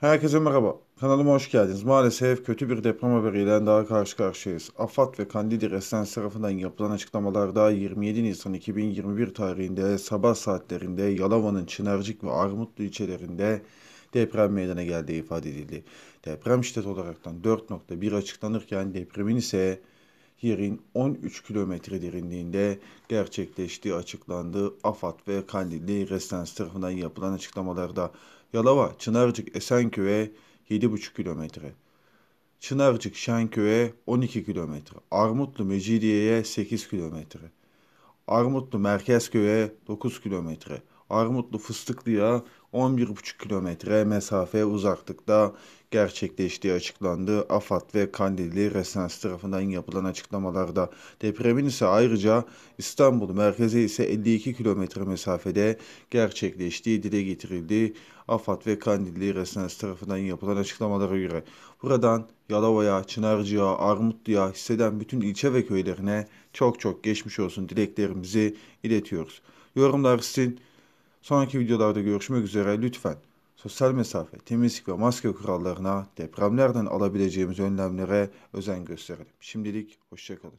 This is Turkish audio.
Herkese merhaba. Kanalıma hoş geldiniz. Maalesef kötü bir deprem haberiyle daha karşı karşıyayız. AFAD ve Kandili Resans tarafından yapılan açıklamalarda 27 Nisan 2021 tarihinde sabah saatlerinde Yalova'nın Çınarcık ve Armutlu ilçelerinde deprem meydana geldiği ifade edildi. Deprem şiddet olaraktan 4.1 açıklanırken depremin ise yerin 13 kilometre derinliğinde gerçekleştiği açıklandı. AFAD ve Kandilli Restans tarafından yapılan açıklamalarda Yalova, Çınarcık, Esenköy'e 7,5 kilometre. Çınarcık, Şenköy'e 12 kilometre. Armutlu, Mecidiye'ye 8 kilometre. Armutlu, Merkezköy'e 9 kilometre. Armutlu Fıstıklı'ya 11,5 kilometre mesafe uzaklıkta gerçekleştiği açıklandı. AFAD ve Kandilli Resans tarafından yapılan açıklamalarda. Depremin ise ayrıca İstanbul merkeze ise 52 kilometre mesafede gerçekleştiği dile getirildi. AFAD ve Kandilli Resans tarafından yapılan açıklamalara göre buradan Yalova'ya, Çınarcı'ya, Armutlu'ya hisseden bütün ilçe ve köylerine çok çok geçmiş olsun dileklerimizi iletiyoruz. Yorumlar sizin. Sonraki videolarda görüşmek üzere lütfen sosyal mesafe, temizlik ve maske kurallarına, depremlerden alabileceğimiz önlemlere özen gösterelim. Şimdilik hoşçakalın.